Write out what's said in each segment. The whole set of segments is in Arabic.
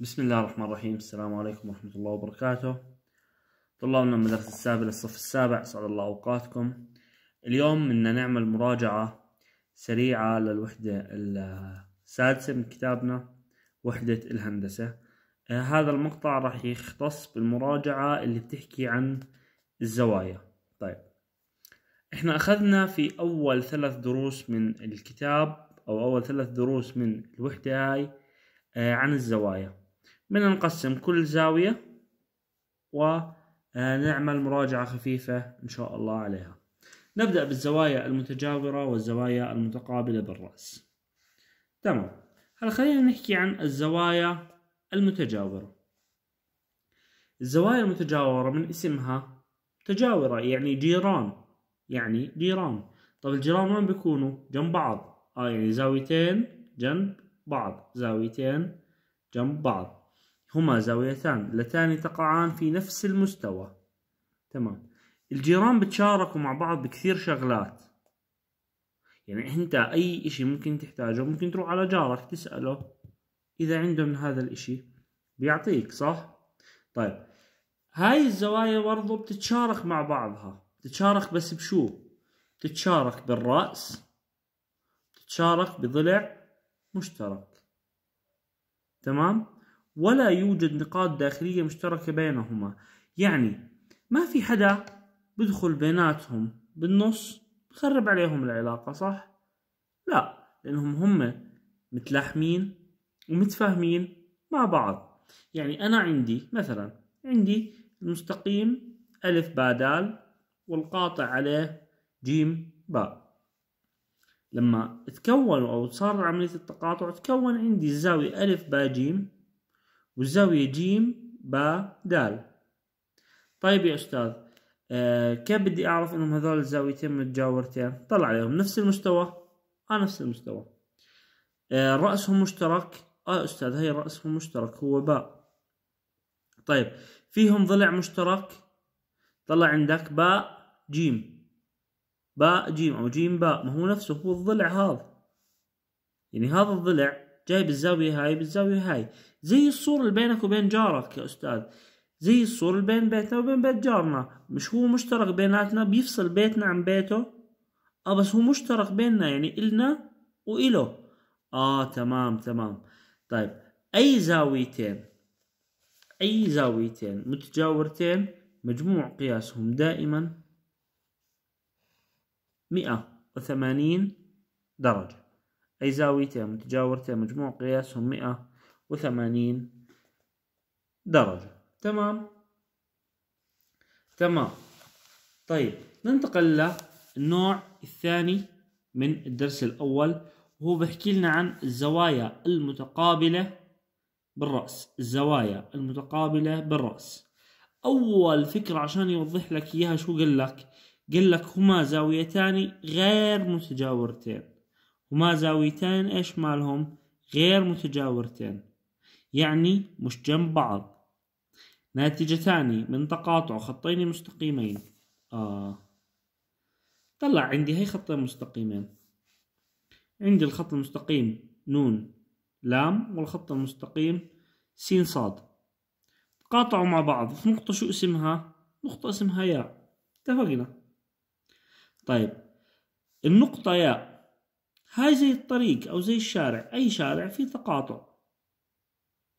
بسم الله الرحمن الرحيم السلام عليكم ورحمة الله وبركاته طلابنا من مدرسة السابعة للصف السابع سعد الله أوقاتكم اليوم بدنا نعمل مراجعة سريعة للوحدة السادسة من كتابنا وحدة الهندسة هذا المقطع راح يختص بالمراجعة اللي بتحكي عن الزوايا طيب احنا أخذنا في أول ثلاث دروس من الكتاب أو أول ثلاث دروس من الوحدة هاي عن الزوايا بدنا نقسم كل زاوية ونعمل آه، مراجعة خفيفة إن شاء الله عليها نبدأ بالزوايا المتجاورة والزوايا المتقابلة بالرأس تمام هلا خلينا نحكي عن الزوايا المتجاورة الزوايا المتجاورة من اسمها متجاورة يعني جيران يعني جيران طب الجيران وين بيكونوا جنب بعض اه يعني زاويتين جنب بعض زاويتين جنب بعض هما زاويتان اللتان تقعان في نفس المستوى تمام الجيران بتشاركوا مع بعض بكثير شغلات يعني انت اي اشي ممكن تحتاجه ممكن تروح على جارك تسأله اذا عنده من هذا الاشي بيعطيك صح طيب هاي الزوايا برضو بتتشارك مع بعضها بتتشارك بس بشو بتتشارك بالرأس بتتشارك بضلع مشترك تمام ولا يوجد نقاط داخلية مشتركة بينهما يعني ما في حدا بدخل بيناتهم بالنص بخرب عليهم العلاقة صح؟ لا لأنهم هم متلاحمين ومتفاهمين مع بعض يعني أنا عندي مثلا عندي المستقيم ألف با دال والقاطع عليه جيم باء لما تكونوا أو صار عملية التقاطع تكون عندي الزاوية ألف با جيم والزاوية جيم با دال طيب يا أستاذ أه كيف بدي أعرف إنهم هذول الزاويتين متجاورتين طلع عليهم نفس المستوى آه نفس المستوى أه رأسهم مشترك آه أستاذ هي رأسهم مشترك هو باء طيب فيهم ضلع مشترك طلع عندك باء جيم باء جيم أو جيم باء ما هو نفسه هو الضلع هذا يعني هذا الضلع جاي بالزاوية هاي بالزاوية هاي زي الصور اللي بينك وبين جارك يا أستاذ زي الصور اللي بين بيتنا وبين بيت جارنا مش هو مشترك بيناتنا بيفصل بيتنا عن بيته اه بس هو مشترك بيننا يعني إلنا وإله اه تمام تمام طيب أي زاويتين أي زاويتين متجاورتين مجموع قياسهم دائما مئة وثمانين درجة أي زاويتين متجاورتين مجموع قياسهم مئة وثمانين درجة تمام تمام طيب ننتقل للنوع الثاني من الدرس الأول وهو بحكي لنا عن الزوايا المتقابلة بالرأس الزوايا المتقابلة بالرأس أول فكرة عشان يوضح لك إياها شو قال لك قال لك هما زاويتان غير متجاورتين هما زاويتين إيش مالهم غير متجاورتين يعني مش جنب بعض ناتجتان من تقاطع خطين مستقيمين آه. طلع عندي هاي خطين مستقيمين عندي الخط المستقيم نون لام والخط المستقيم سين صاد تقاطعوا مع بعض في نقطة شو اسمها؟ نقطة اسمها ياء اتفقنا طيب النقطة ياء هاي زي الطريق أو زي الشارع أي شارع فيه تقاطع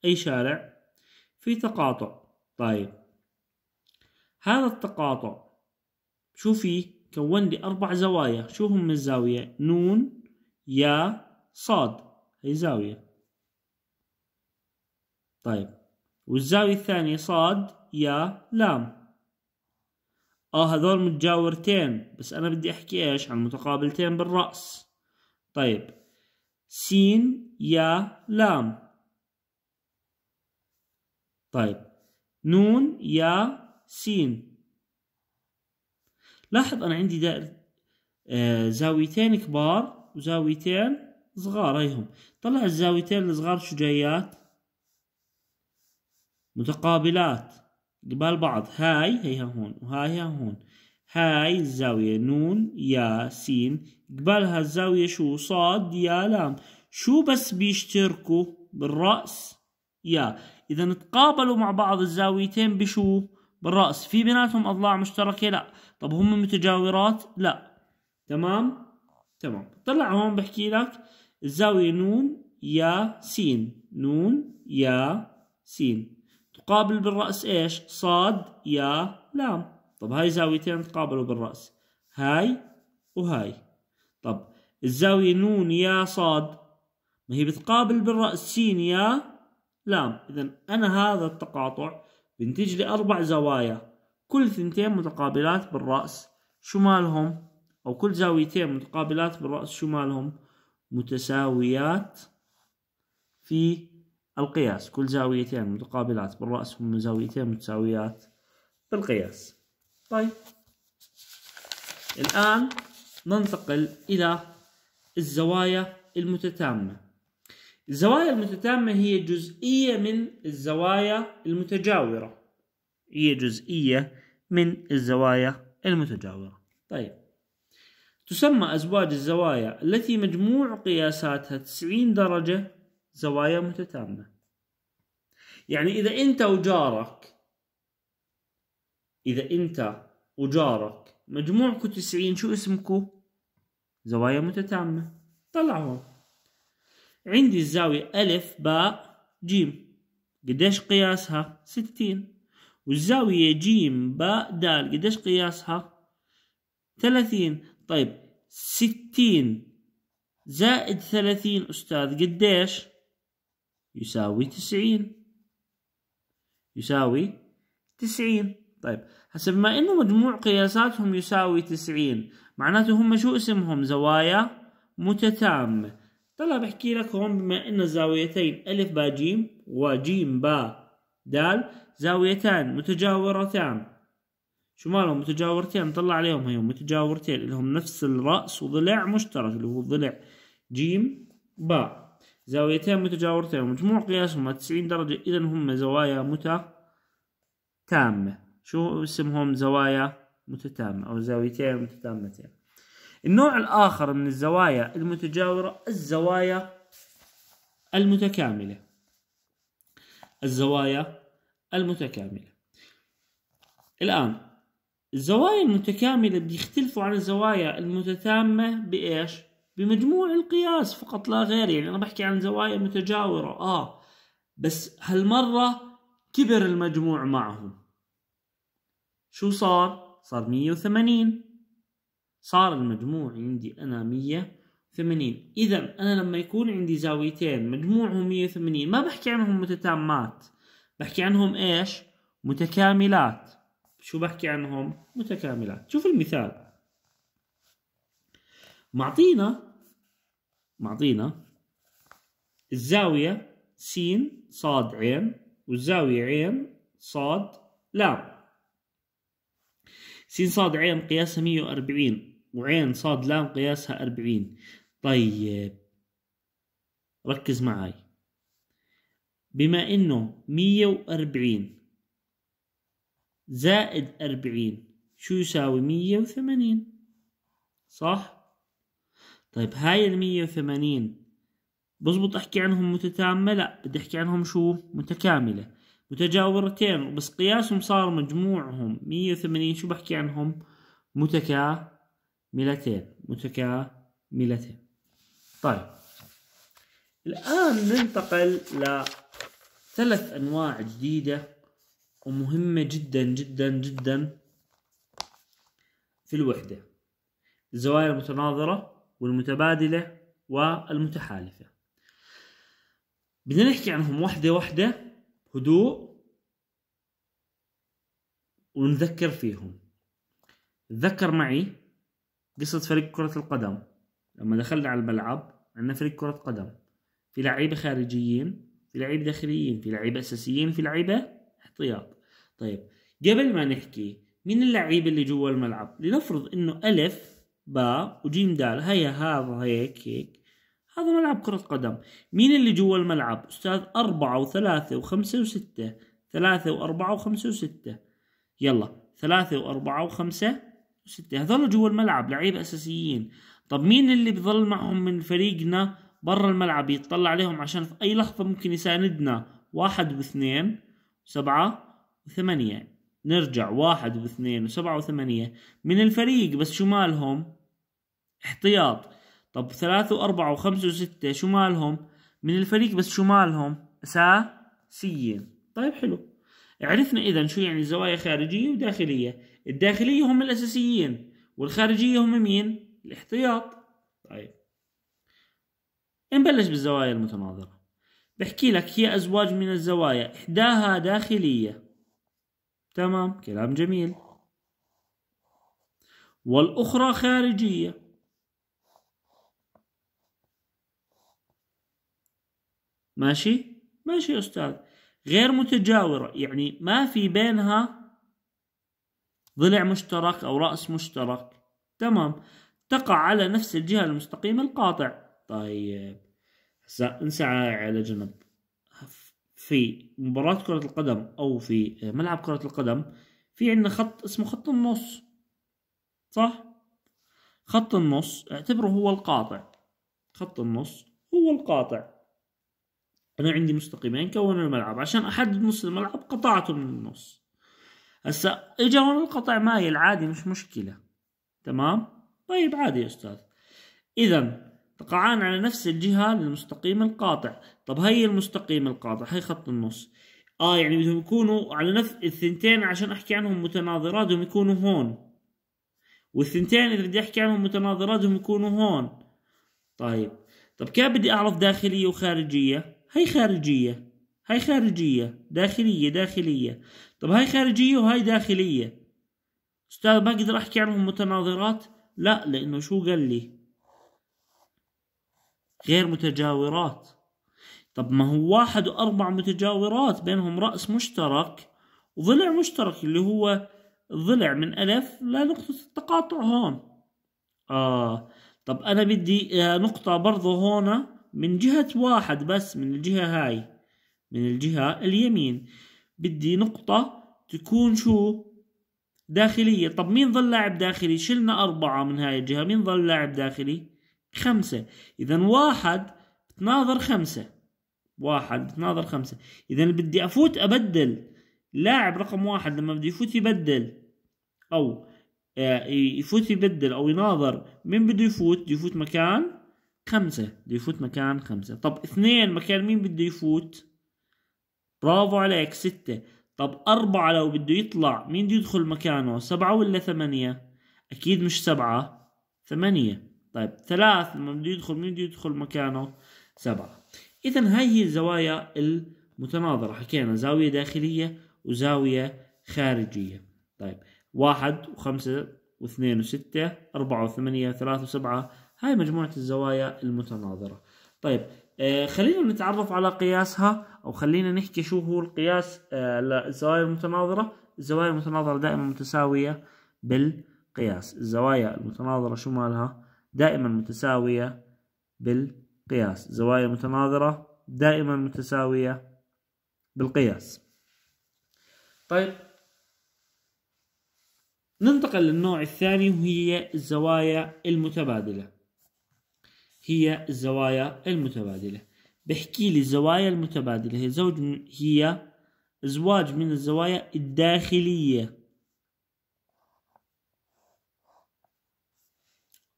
أي شارع في تقاطع طيب هذا التقاطع شو فيه كون لي أربع زوايا شو هم الزاوية نون يا صاد هي زاوية طيب والزاوية الثانية صاد يا لام اه هذول متجاورتين بس انا بدي احكي ايش عن متقابلتين بالرأس طيب سين يا لام طيب نون يا سين لاحظ أنا عندي دائرة آه، زاويتين كبار وزاويتين صغار هيهم طلع الزاويتين الصغار شو جايات متقابلات قبال بعض هاي هيها هون وهاي هيها هون هاي الزاوية نون يا سين قبالها الزاوية شو صاد يا لام شو بس بيشتركوا بالرأس يا اذا تقابلوا مع بعض الزاويتين بشو بالرأس في بيناتهم اضلاع مشتركة لا طب هم متجاورات لا تمام تمام طلع هون بحكي لك الزاوية نون يا سين نون يا سين تقابل بالرأس ايش صاد يا لام طب هاي زاويتين تقابلوا بالرأس هاي وهاي طب الزاوية نون يا صاد ما هي بتقابل بالرأس سين يا لام إذا أنا هذا التقاطع بينتج لي أربع زوايا كل ثنتين متقابلات بالرأس شو مالهم أو كل زاويتين متقابلات بالرأس شو مالهم متساويات في القياس كل زاويتين متقابلات بالرأس هم زاويتين متساويات بالقياس طيب الآن ننتقل إلى الزوايا المتتامة الزوايا المتتامة هي جزئية من الزوايا المتجاورة هي جزئية من الزوايا المتجاورة طيب تسمى أزواج الزوايا التي مجموع قياساتها 90 درجة زوايا متتامة يعني إذا أنت وجارك إذا أنت وجارك مجموعكم 90 شو اسمكم؟ زوايا متتامة طلعوا عندي الزاوية ألف باء جيم قديش قياسها ستين والزاوية جيم باء دال قديش قياسها ثلاثين طيب ستين زائد ثلاثين أستاذ قديش يساوي تسعين يساوي تسعين طيب حسب ما انه مجموع قياساتهم يساوي تسعين معناته هم شو اسمهم زوايا متتامة طلع بحكي لك هون بما ان الزاويتين الف با جيم وجيم با دال زاويتان متجاورتان شو مالهم متجاورتين طلع عليهم هيهم متجاورتين لهم نفس الرأس وضلع مشترك اللي هو ضلع جيم با زاويتين متجاورتين ومجموع قياسهم 90 درجة إذا هم زوايا متتامة شو اسمهم زوايا متتامة أو زاويتين متتامتين النوع الآخر من الزوايا المتجاورة الزوايا المتكاملة الزوايا المتكاملة الآن الزوايا المتكاملة بيختلفوا عن الزوايا المتتامة بإيش؟ بمجموع القياس فقط لا غير يعني أنا بحكي عن زوايا متجاورة آه بس هالمرة كبر المجموع معهم شو صار؟ صار 180 صار المجموع عندي أنا 180 إذا أنا لما يكون عندي زاويتين مجموعهم 180 ما بحكي عنهم متتامات بحكي عنهم إيش متكاملات شو بحكي عنهم متكاملات شوف المثال معطينا معطينا الزاوية س صاد عين والزاوية عين صاد لام س صاد عين قياسها 140 وعين صاد لام قياسها 40 طيب ركز معي بما انه 140 زائد 40 شو يساوي 180 صح طيب هاي ال 180 بزبط احكي عنهم متتامة لا بدي احكي عنهم شو متكاملة متجاورتين وبس قياسهم صار مجموعهم 180 شو بحكي عنهم متكاملتين متكاملتين طيب الآن ننتقل لثلاث أنواع جديدة ومهمة جدا جدا جدا في الوحدة الزوايا المتناظرة والمتبادلة والمتحالفة بدنا نحكي عنهم واحدة واحدة هدوء ونذكر فيهم تذكر معي قصة فريق كرة القدم لما دخلنا على الملعب عندنا فريق كرة قدم في لعيبة خارجيين في لعيبة داخليين في لعيبة أساسيين في لعيبة احتياط طيب قبل ما نحكي مين اللعيبة اللي جوا الملعب لنفرض انه ألف باء وجيم دال هيا هذا هيك هيك هذا ملعب كرة قدم مين اللي جوا الملعب أستاذ أربعة وثلاثة وخمسة وستة ثلاثة وأربعة وخمسة وستة يلا ثلاثة وأربعة وخمسة وستة هذول جوا الملعب لعيبة أساسيين طب مين اللي بظل معهم من فريقنا برا الملعب يتطلع عليهم عشان في أي لحظة ممكن يساندنا واحد واثنين سبعة وثمانية نرجع واحد واثنين وسبعة وثمانية من الفريق بس شو مالهم احتياط طب ثلاثة وأربعة وخمسة وستة شو مالهم من الفريق بس شو مالهم أساسيين طيب حلو عرفنا إذا شو يعني زوايا خارجية وداخلية الداخلية هم الأساسيين والخارجية هم مين الاحتياط طيب نبلش بالزوايا المتناظرة بحكي لك هي أزواج من الزوايا إحداها داخلية تمام كلام جميل والأخرى خارجية ماشي ماشي يا أستاذ غير متجاورة يعني ما في بينها ضلع مشترك أو رأس مشترك تمام تقع على نفس الجهة المستقيمة القاطع طيب هسه انسى على جنب في مباراة كرة القدم أو في ملعب كرة القدم في عندنا خط اسمه خط النص صح؟ خط النص اعتبره هو القاطع خط النص هو القاطع أنا عندي مستقيمين يعني كونوا الملعب عشان أحدد نص الملعب قطعته من النص هسا إجا هون القطع مايل عادي مش مشكلة تمام طيب عادي يا أستاذ إذا تقعان على نفس الجهة للمستقيم القاطع طب هي المستقيم القاطع هي خط النص اه يعني بدهم يكونوا على نفس الثنتين عشان احكي عنهم متناظرات بدهم يكونوا هون والثنتين اذا بدي احكي عنهم متناظرات بدهم يكونوا هون طيب طب كيف بدي اعرف داخليه وخارجيه هاي خارجية هاي خارجية داخلية داخلية طب هاي خارجية وهاي داخلية أستاذ ما أقدر أحكي عنهم متناظرات لا لأنه شو قال لي غير متجاورات طب ما هو واحد وأربع متجاورات بينهم رأس مشترك وضلع مشترك اللي هو ضلع من ألف لنقطة التقاطع هون آه طب أنا بدي آه، نقطة برضه هون من جهة واحد بس من الجهة هاي من الجهة اليمين بدي نقطة تكون شو داخلية طب مين ظل لاعب داخلي شلنا أربعة من هاي الجهة مين ظل لاعب داخلي خمسة إذا واحد بتناظر خمسة واحد بتناظر خمسة إذا بدي أفوت أبدل لاعب رقم واحد لما بده يفوت يبدل أو آه، يفوت يبدل أو يناظر مين بده يفوت بده يفوت مكان خمسة بده يفوت مكان خمسة طب اثنين مكان مين بده يفوت برافو عليك ستة طب أربعة لو بده يطلع مين بده يدخل مكانه سبعة ولا ثمانية أكيد مش سبعة ثمانية طيب ثلاث لما بده يدخل مين بده يدخل مكانه سبعة إذا هاي هي الزوايا المتناظرة حكينا زاوية داخلية وزاوية خارجية طيب واحد وخمسة واثنين وستة أربعة وثمانية ثلاثة وسبعة هاي مجموعة الزوايا المتناظرة طيب آه، خلينا نتعرف على قياسها أو خلينا نحكي شو هو القياس آه، للزوايا المتناظرة الزوايا المتناظرة دائما متساوية بالقياس الزوايا المتناظرة شو مالها دائما متساوية بالقياس الزوايا المتناظرة دائما متساوية بالقياس طيب ننتقل للنوع الثاني وهي الزوايا المتبادلة هي الزوايا المتبادلة بحكي لي الزوايا المتبادلة هي زوج من هي زواج من الزوايا الداخلية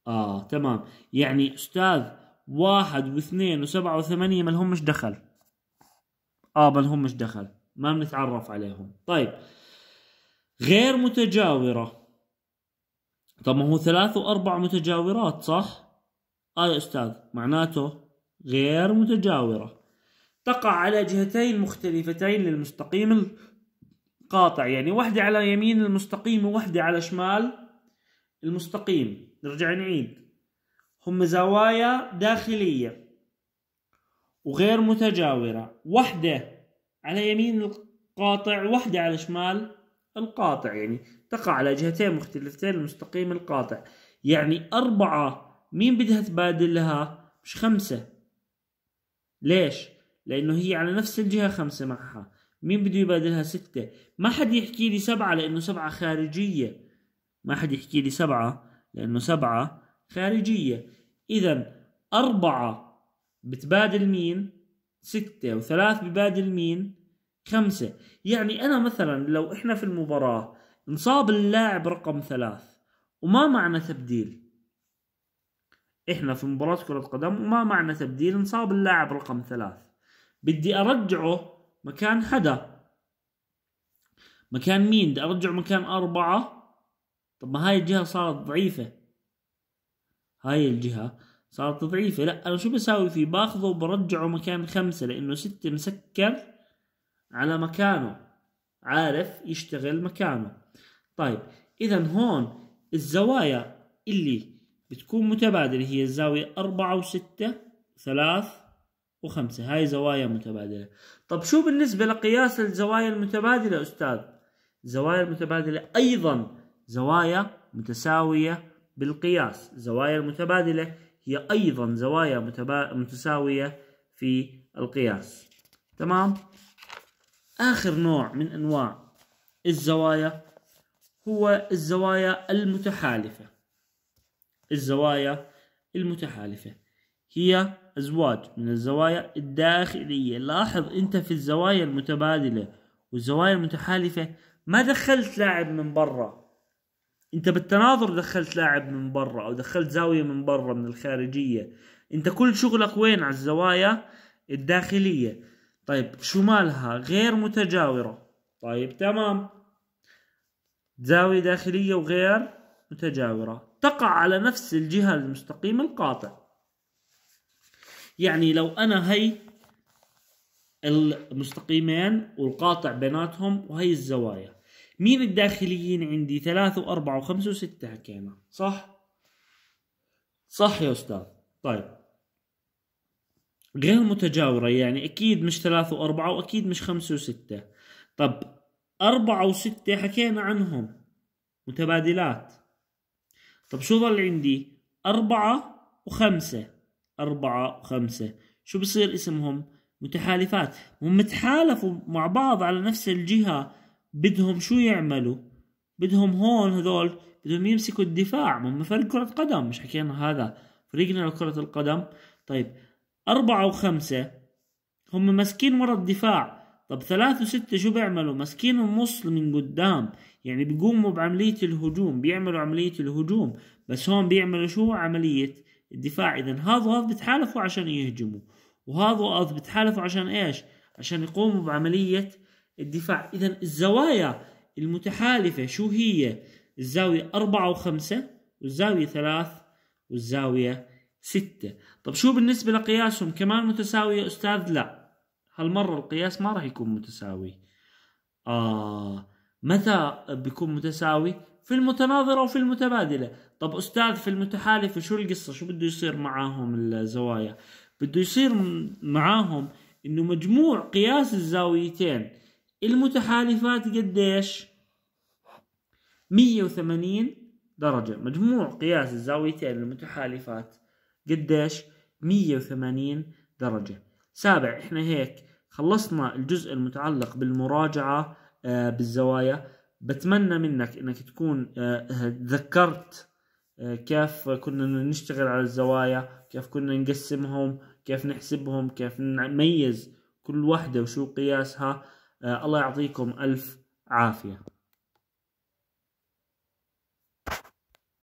آه تمام يعني أستاذ واحد واثنين وسبعة وثمانية ما لهمش دخل آه ما لهمش دخل ما بنتعرف عليهم طيب غير متجاورة طب ما هو ثلاث وأربع متجاورات صح؟ آه يا أستاذ معناته غير متجاورة تقع على جهتين مختلفتين للمستقيم القاطع يعني واحدة على يمين المستقيم وواحدة على شمال المستقيم نرجع نعيد هم زوايا داخلية وغير متجاورة واحدة على يمين القاطع واحدة على شمال القاطع يعني تقع على جهتين مختلفتين المستقيم القاطع يعني أربعة مين بدها تبادل لها مش خمسة ليش لأنه هي على نفس الجهة خمسة معها مين بده يبادلها ستة ما حد يحكي لي سبعة لأنه سبعة خارجية ما حد يحكي لي سبعة لأنه سبعة خارجية إذا أربعة بتبادل مين ستة وثلاث ببادل مين خمسة يعني أنا مثلا لو إحنا في المباراة انصاب اللاعب رقم ثلاث وما معنى تبديل إحنا في مباراة كرة قدم وما معنى تبديل انصاب اللاعب رقم ثلاث بدي أرجعه مكان حدا مكان مين بدي أرجع مكان أربعة طب ما هاي الجهة صارت ضعيفة هاي الجهة صارت ضعيفة لا أنا شو بساوي فيه باخذه وبرجعه مكان خمسة لأنه ستة مسكر على مكانه عارف يشتغل مكانه طيب إذا هون الزوايا اللي بتكون متبادلة هي الزاوية أربعة وستة ثلاث وخمسة هاي زوايا متبادلة طب شو بالنسبة لقياس الزوايا المتبادلة أستاذ الزوايا المتبادلة أيضا زوايا متساوية بالقياس الزوايا المتبادلة هي أيضا زوايا متبا... متساوية في القياس تمام آخر نوع من أنواع الزوايا هو الزوايا المتحالفة الزوايا المتحالفة هي أزواج من الزوايا الداخلية لاحظ أنت في الزوايا المتبادلة والزوايا المتحالفة ما دخلت لاعب من برا أنت بالتناظر دخلت لاعب من برا أو دخلت زاوية من برا من الخارجية أنت كل شغلك وين على الزوايا الداخلية طيب شو مالها غير متجاورة طيب تمام زاوية داخلية وغير متجاورة تقع على نفس الجهة المستقيم القاطع يعني لو أنا هي المستقيمين والقاطع بيناتهم وهي الزوايا مين الداخليين عندي ثلاثة وأربعة وخمسة وستة حكينا صح صح يا أستاذ طيب غير متجاورة يعني أكيد مش ثلاثة وأربعة وأكيد مش خمسة وستة طب أربعة وستة حكينا عنهم متبادلات طب شو ظل عندي أربعة وخمسة أربعة وخمسة شو بصير اسمهم متحالفات هم تحالفوا مع بعض على نفس الجهة بدهم شو يعملوا بدهم هون هذول بدهم يمسكوا الدفاع هم فريق كرة قدم مش حكينا هذا فريقنا لكرة القدم طيب أربعة وخمسة هم ماسكين ورا الدفاع طب ثلاثة وستة شو بيعملوا ماسكين النص من قدام يعني بيقوموا بعملية الهجوم بيعملوا عملية الهجوم بس هون بيعملوا شو عملية الدفاع إذا هذا وهذا بتحالفوا عشان يهجموا وهذا وهذا بتحالفوا عشان إيش عشان يقوموا بعملية الدفاع إذا الزوايا المتحالفة شو هي الزاوية أربعة وخمسة والزاوية ثلاث والزاوية ستة طب شو بالنسبة لقياسهم كمان متساوية أستاذ لا هالمرة القياس ما راح يكون متساوي آه متى بيكون متساوي في المتناظرة وفي المتبادلة طب أستاذ في المتحالفة شو القصة شو بده يصير معاهم الزوايا بده يصير معاهم انه مجموع قياس الزاويتين المتحالفات قديش 180 درجة مجموع قياس الزاويتين المتحالفات قديش 180 درجة سابع احنا هيك خلصنا الجزء المتعلق بالمراجعة آه، بالزوايا بتمنى منك انك تكون آه، ذكرت آه، كيف كنا نشتغل على الزوايا كيف كنا نقسمهم كيف نحسبهم كيف نميز كل واحدة وشو قياسها الله يعطيكم ألف عافية